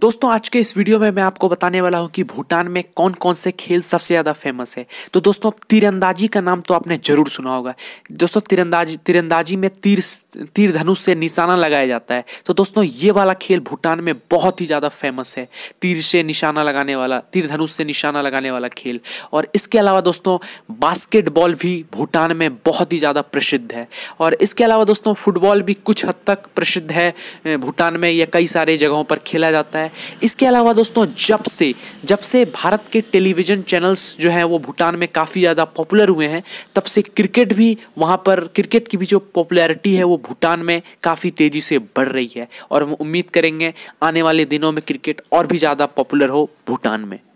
दोस्तों आज के इस वीडियो में मैं आपको बताने वाला हूं कि भूटान में कौन कौन से खेल सबसे ज़्यादा फेमस है तो दोस्तों तीरंदाजी का नाम तो आपने ज़रूर सुना होगा दोस्तों तीरंदाजी तीरंदाजी में तीर तीर धनुष से निशाना लगाया जाता है तो दोस्तों ये वाला खेल भूटान में बहुत ही ज़्यादा फेमस है तीर से निशाना लगाने वाला तीर धनुष से निशाना लगाने वाला खेल और इसके अलावा दोस्तों बास्केटबॉल भी भूटान में बहुत ही ज़्यादा प्रसिद्ध है और इसके अलावा दोस्तों फुटबॉल भी कुछ हद तक प्रसिद्ध है भूटान में यह कई सारे जगहों पर खेला जाता है है इसके अलावा दोस्तों जब से जब से भारत के टेलीविज़न चैनल्स जो हैं वो भूटान में काफ़ी ज़्यादा पॉपुलर हुए हैं तब से क्रिकेट भी वहाँ पर क्रिकेट की भी जो पॉपुलैरिटी है वो भूटान में काफ़ी तेज़ी से बढ़ रही है और हम उम्मीद करेंगे आने वाले दिनों में क्रिकेट और भी ज़्यादा पॉपुलर हो भूटान में